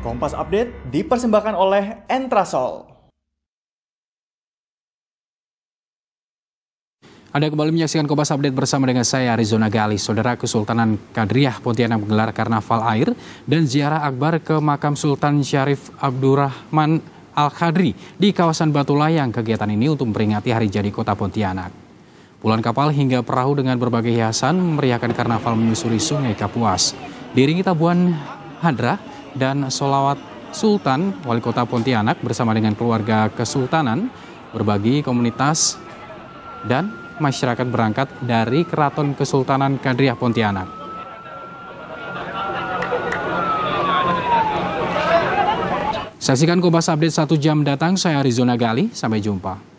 Kompas Update dipersembahkan oleh Entrasol. Anda kembali menyaksikan Kompas Update bersama dengan saya Arizona Gali. Saudara Kesultanan Kadriah Pontianak menggelar karnaval air dan ziarah akbar ke makam Sultan Syarif Abdurrahman Al-Khadri di kawasan Batu Layang. Kegiatan ini untuk memperingati hari jadi kota Pontianak. Puluhan kapal hingga perahu dengan berbagai hiasan meriahkan karnaval menyusuri sungai Kapuas. Diringi Tabuan Hadrah dan Solawat Sultan, wali kota Pontianak bersama dengan keluarga Kesultanan, berbagi komunitas dan masyarakat berangkat dari Keraton Kesultanan Kadriah Pontianak. Saksikan Kompas Update satu jam datang, saya Arizona Gali, sampai jumpa.